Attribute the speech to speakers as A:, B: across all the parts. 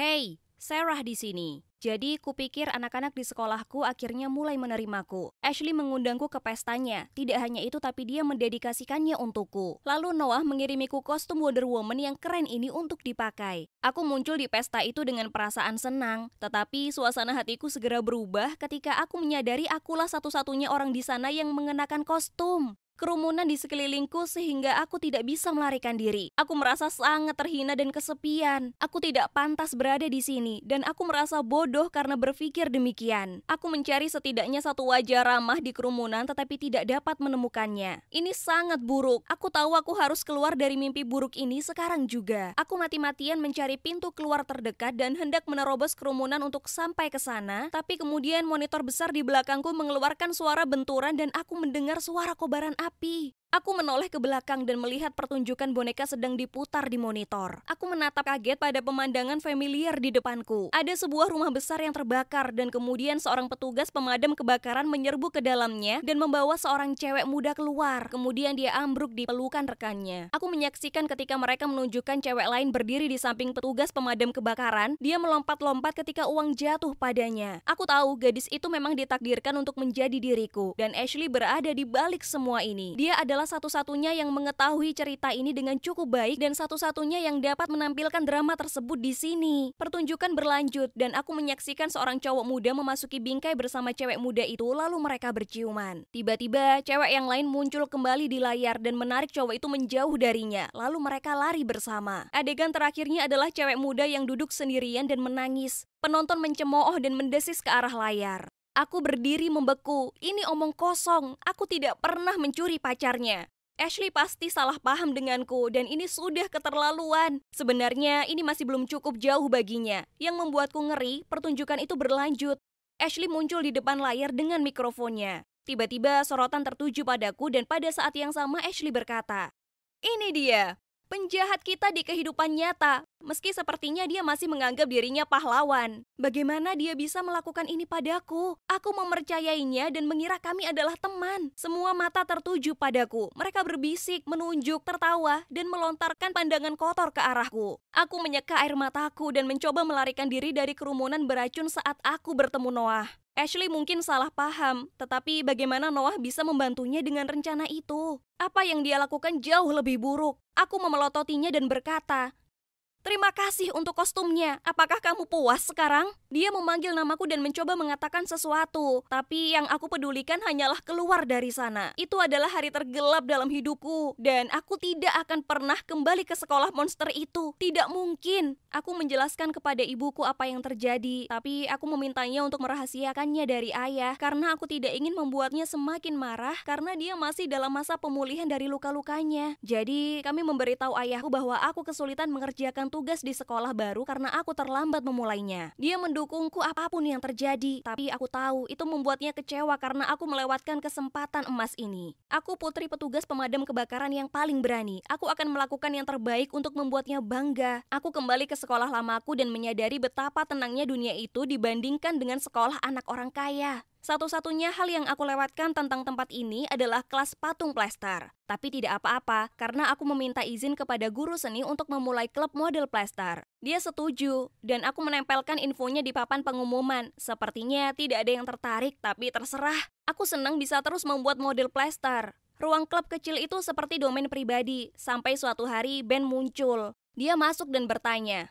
A: Hey, Sarah di sini. Jadi kupikir anak-anak di sekolahku akhirnya mulai menerimaku. Ashley mengundangku ke pestanya. Tidak hanya itu tapi dia mendedikasikannya untukku. Lalu Noah mengirimiku kostum Wonder Woman yang keren ini untuk dipakai. Aku muncul di pesta itu dengan perasaan senang, tetapi suasana hatiku segera berubah ketika aku menyadari akulah satu-satunya orang di sana yang mengenakan kostum kerumunan di sekelilingku sehingga aku tidak bisa melarikan diri. Aku merasa sangat terhina dan kesepian. Aku tidak pantas berada di sini dan aku merasa bodoh karena berpikir demikian. Aku mencari setidaknya satu wajah ramah di kerumunan tetapi tidak dapat menemukannya. Ini sangat buruk. Aku tahu aku harus keluar dari mimpi buruk ini sekarang juga. Aku mati-matian mencari pintu keluar terdekat dan hendak menerobos kerumunan untuk sampai ke sana, tapi kemudian monitor besar di belakangku mengeluarkan suara benturan dan aku mendengar suara kobaran api happy. Aku menoleh ke belakang dan melihat pertunjukan boneka sedang diputar di monitor. Aku menatap kaget pada pemandangan familiar di depanku. Ada sebuah rumah besar yang terbakar dan kemudian seorang petugas pemadam kebakaran menyerbu ke dalamnya dan membawa seorang cewek muda keluar. Kemudian dia ambruk di pelukan rekannya. Aku menyaksikan ketika mereka menunjukkan cewek lain berdiri di samping petugas pemadam kebakaran. Dia melompat-lompat ketika uang jatuh padanya. Aku tahu gadis itu memang ditakdirkan untuk menjadi diriku dan Ashley berada di balik semua ini. Dia adalah adalah satu-satunya yang mengetahui cerita ini dengan cukup baik dan satu-satunya yang dapat menampilkan drama tersebut di sini. Pertunjukan berlanjut dan aku menyaksikan seorang cowok muda memasuki bingkai bersama cewek muda itu lalu mereka berciuman. Tiba-tiba cewek yang lain muncul kembali di layar dan menarik cowok itu menjauh darinya. Lalu mereka lari bersama. Adegan terakhirnya adalah cewek muda yang duduk sendirian dan menangis. Penonton mencemooh dan mendesis ke arah layar. Aku berdiri membeku. Ini omong kosong. Aku tidak pernah mencuri pacarnya. Ashley pasti salah paham denganku dan ini sudah keterlaluan. Sebenarnya ini masih belum cukup jauh baginya. Yang membuatku ngeri, pertunjukan itu berlanjut. Ashley muncul di depan layar dengan mikrofonnya. Tiba-tiba sorotan tertuju padaku dan pada saat yang sama Ashley berkata, "Ini dia, Penjahat kita di kehidupan nyata, meski sepertinya dia masih menganggap dirinya pahlawan. Bagaimana dia bisa melakukan ini padaku? Aku mempercayainya dan mengira kami adalah teman. Semua mata tertuju padaku. Mereka berbisik, menunjuk, tertawa, dan melontarkan pandangan kotor ke arahku. Aku menyeka air mataku dan mencoba melarikan diri dari kerumunan beracun saat aku bertemu Noah. Ashley mungkin salah paham, tetapi bagaimana Noah bisa membantunya dengan rencana itu? Apa yang dia lakukan jauh lebih buruk. Aku memelototinya dan berkata, Terima kasih untuk kostumnya. Apakah kamu puas sekarang? Dia memanggil namaku dan mencoba mengatakan sesuatu, tapi yang aku pedulikan hanyalah keluar dari sana. Itu adalah hari tergelap dalam hidupku, dan aku tidak akan pernah kembali ke sekolah monster itu. Tidak mungkin. Aku menjelaskan kepada ibuku apa yang terjadi, tapi aku memintanya untuk merahasiakannya dari ayah karena aku tidak ingin membuatnya semakin marah karena dia masih dalam masa pemulihan dari luka-lukanya. Jadi, kami memberitahu ayahku bahwa aku kesulitan mengerjakan tugas di sekolah baru karena aku terlambat memulainya. Dia mendukungku apapun yang terjadi, tapi aku tahu itu membuatnya kecewa karena aku melewatkan kesempatan emas ini. Aku putri petugas pemadam kebakaran yang paling berani. Aku akan melakukan yang terbaik untuk membuatnya bangga. Aku kembali ke sekolah lamaku dan menyadari betapa tenangnya dunia itu dibandingkan dengan sekolah anak orang kaya. Satu-satunya hal yang aku lewatkan tentang tempat ini adalah kelas patung plester. Tapi tidak apa-apa, karena aku meminta izin kepada guru seni untuk memulai klub model plester. Dia setuju, dan aku menempelkan infonya di papan pengumuman. Sepertinya tidak ada yang tertarik, tapi terserah. Aku senang bisa terus membuat model plester. Ruang klub kecil itu seperti domain pribadi, sampai suatu hari Ben muncul. Dia masuk dan bertanya,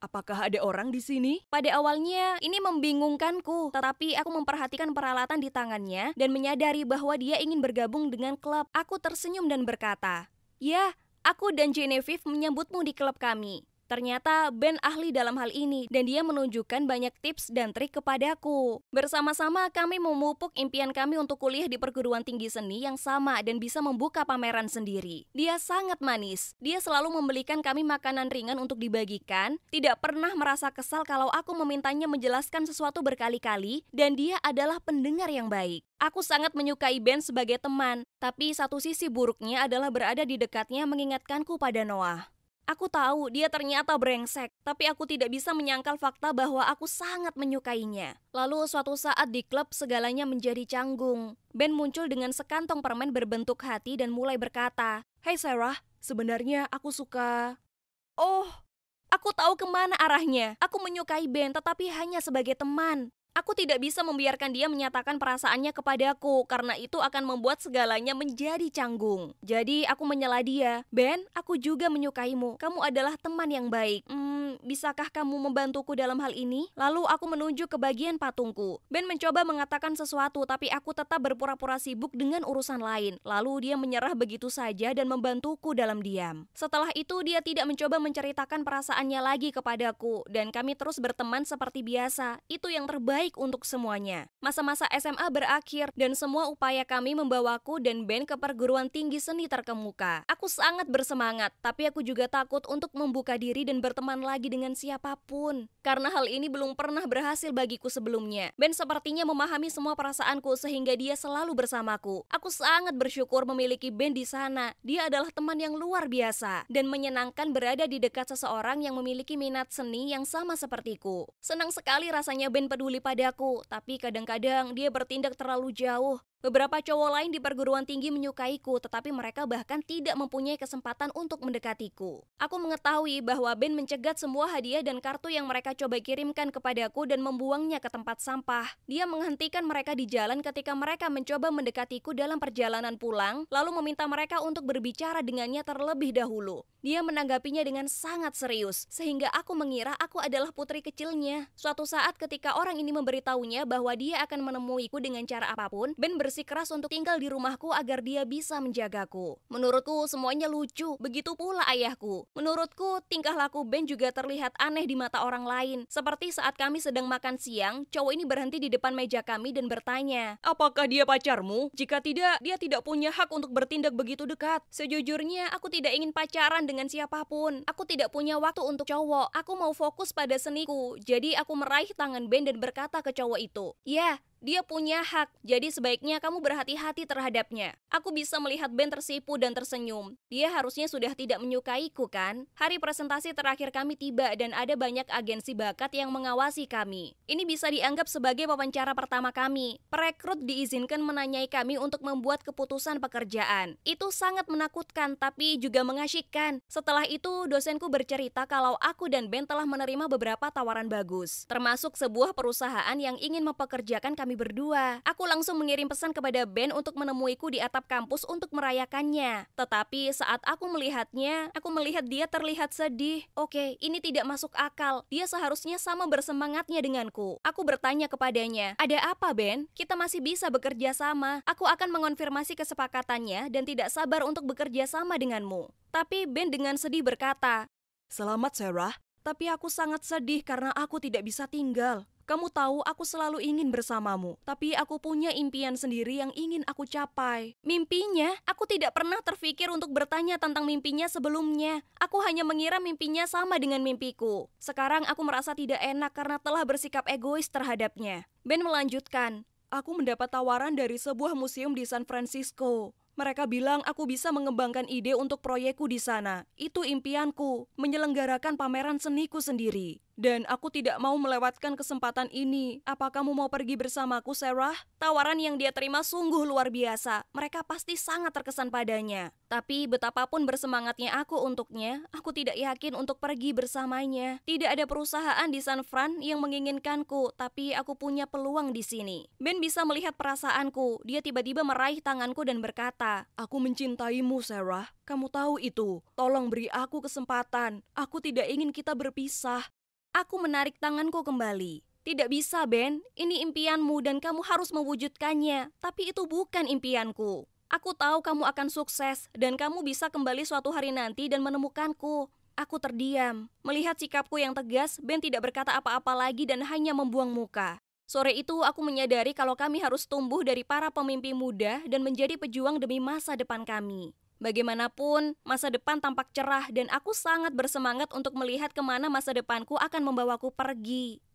A: Apakah ada orang di sini? Pada awalnya, ini membingungkanku, tetapi aku memperhatikan peralatan di tangannya dan menyadari bahwa dia ingin bergabung dengan klub. Aku tersenyum dan berkata, "Ya, aku dan Genevieve menyambutmu di klub kami." Ternyata Ben ahli dalam hal ini dan dia menunjukkan banyak tips dan trik kepadaku. Bersama-sama kami memupuk impian kami untuk kuliah di perguruan tinggi seni yang sama dan bisa membuka pameran sendiri. Dia sangat manis. Dia selalu membelikan kami makanan ringan untuk dibagikan, tidak pernah merasa kesal kalau aku memintanya menjelaskan sesuatu berkali-kali dan dia adalah pendengar yang baik. Aku sangat menyukai Ben sebagai teman, tapi satu sisi buruknya adalah berada di dekatnya mengingatkanku pada Noah. Aku tahu dia ternyata brengsek, tapi aku tidak bisa menyangkal fakta bahwa aku sangat menyukainya. Lalu suatu saat di klub segalanya menjadi canggung. Ben muncul dengan sekantong permen berbentuk hati dan mulai berkata, Hey Sarah, sebenarnya aku suka... Oh, aku tahu kemana arahnya. Aku menyukai Ben tetapi hanya sebagai teman. Aku tidak bisa membiarkan dia menyatakan perasaannya kepadaku karena itu akan membuat segalanya menjadi canggung. Jadi aku menyela dia. Ben, aku juga menyukaimu. Kamu adalah teman yang baik. Hmm, bisakah kamu membantuku dalam hal ini? Lalu aku menunjuk ke bagian patungku. Ben mencoba mengatakan sesuatu tapi aku tetap berpura-pura sibuk dengan urusan lain. Lalu dia menyerah begitu saja dan membantuku dalam diam. Setelah itu dia tidak mencoba menceritakan perasaannya lagi kepadaku dan kami terus berteman seperti biasa. Itu yang terbaik terbaik untuk semuanya. Masa-masa SMA berakhir dan semua upaya kami membawaku dan band ke perguruan tinggi seni terkemuka. Aku sangat bersemangat, tapi aku juga takut untuk membuka diri dan berteman lagi dengan siapapun. Karena hal ini belum pernah berhasil bagiku sebelumnya. Ben sepertinya memahami semua perasaanku sehingga dia selalu bersamaku. Aku sangat bersyukur memiliki Ben di sana. Dia adalah teman yang luar biasa dan menyenangkan berada di dekat seseorang yang memiliki minat seni yang sama sepertiku. Senang sekali rasanya Ben peduli pada padaku, tapi kadang-kadang dia bertindak terlalu jauh Beberapa cowok lain di perguruan tinggi menyukaiku, tetapi mereka bahkan tidak mempunyai kesempatan untuk mendekatiku. Aku mengetahui bahwa Ben mencegat semua hadiah dan kartu yang mereka coba kirimkan kepadaku dan membuangnya ke tempat sampah. Dia menghentikan mereka di jalan ketika mereka mencoba mendekatiku dalam perjalanan pulang, lalu meminta mereka untuk berbicara dengannya terlebih dahulu. Dia menanggapinya dengan sangat serius, sehingga aku mengira aku adalah putri kecilnya. Suatu saat ketika orang ini memberitahunya bahwa dia akan menemuiku dengan cara apapun, Ben ber bersikeras untuk tinggal di rumahku agar dia bisa menjagaku. Menurutku semuanya lucu, begitu pula ayahku. Menurutku tingkah laku Ben juga terlihat aneh di mata orang lain. Seperti saat kami sedang makan siang, cowok ini berhenti di depan meja kami dan bertanya, Apakah dia pacarmu? Jika tidak, dia tidak punya hak untuk bertindak begitu dekat. Sejujurnya, aku tidak ingin pacaran dengan siapapun. Aku tidak punya waktu untuk cowok. Aku mau fokus pada seniku. Jadi aku meraih tangan Ben dan berkata ke cowok itu, Ya, dia punya hak, jadi sebaiknya kamu berhati-hati terhadapnya. Aku bisa melihat Ben tersipu dan tersenyum. Dia harusnya sudah tidak menyukaiku kan? Hari presentasi terakhir kami tiba dan ada banyak agensi bakat yang mengawasi kami. Ini bisa dianggap sebagai wawancara pertama kami. Perekrut diizinkan menanyai kami untuk membuat keputusan pekerjaan. Itu sangat menakutkan tapi juga mengasyikkan. Setelah itu, dosenku bercerita kalau aku dan Ben telah menerima beberapa tawaran bagus, termasuk sebuah perusahaan yang ingin mempekerjakan kami kami berdua. Aku langsung mengirim pesan kepada Ben untuk menemuiku di atap kampus untuk merayakannya. Tetapi saat aku melihatnya, aku melihat dia terlihat sedih. Oke, ini tidak masuk akal. Dia seharusnya sama bersemangatnya denganku. Aku bertanya kepadanya, ada apa Ben? Kita masih bisa bekerja sama. Aku akan mengonfirmasi kesepakatannya dan tidak sabar untuk bekerja sama denganmu. Tapi Ben dengan sedih berkata, Selamat Sarah, tapi aku sangat sedih karena aku tidak bisa tinggal. Kamu tahu aku selalu ingin bersamamu, tapi aku punya impian sendiri yang ingin aku capai. Mimpinya, aku tidak pernah terfikir untuk bertanya tentang mimpinya sebelumnya. Aku hanya mengira mimpinya sama dengan mimpiku. Sekarang aku merasa tidak enak karena telah bersikap egois terhadapnya. Ben melanjutkan, aku mendapat tawaran dari sebuah museum di San Francisco. Mereka bilang aku bisa mengembangkan ide untuk proyekku di sana. Itu impianku, menyelenggarakan pameran seniku sendiri. Dan aku tidak mau melewatkan kesempatan ini. Apa kamu mau pergi bersamaku, Sarah? Tawaran yang dia terima sungguh luar biasa. Mereka pasti sangat terkesan padanya. Tapi betapapun bersemangatnya aku untuknya, aku tidak yakin untuk pergi bersamanya. Tidak ada perusahaan di San Fran yang menginginkanku, tapi aku punya peluang di sini. Ben bisa melihat perasaanku. Dia tiba-tiba meraih tanganku dan berkata, Aku mencintaimu, Sarah. Kamu tahu itu. Tolong beri aku kesempatan. Aku tidak ingin kita berpisah. Aku menarik tanganku kembali. Tidak bisa, Ben. Ini impianmu dan kamu harus mewujudkannya. Tapi itu bukan impianku. Aku tahu kamu akan sukses dan kamu bisa kembali suatu hari nanti dan menemukanku. Aku terdiam. Melihat sikapku yang tegas, Ben tidak berkata apa-apa lagi dan hanya membuang muka. Sore itu aku menyadari kalau kami harus tumbuh dari para pemimpin muda dan menjadi pejuang demi masa depan kami. Bagaimanapun, masa depan tampak cerah dan aku sangat bersemangat untuk melihat kemana masa depanku akan membawaku pergi.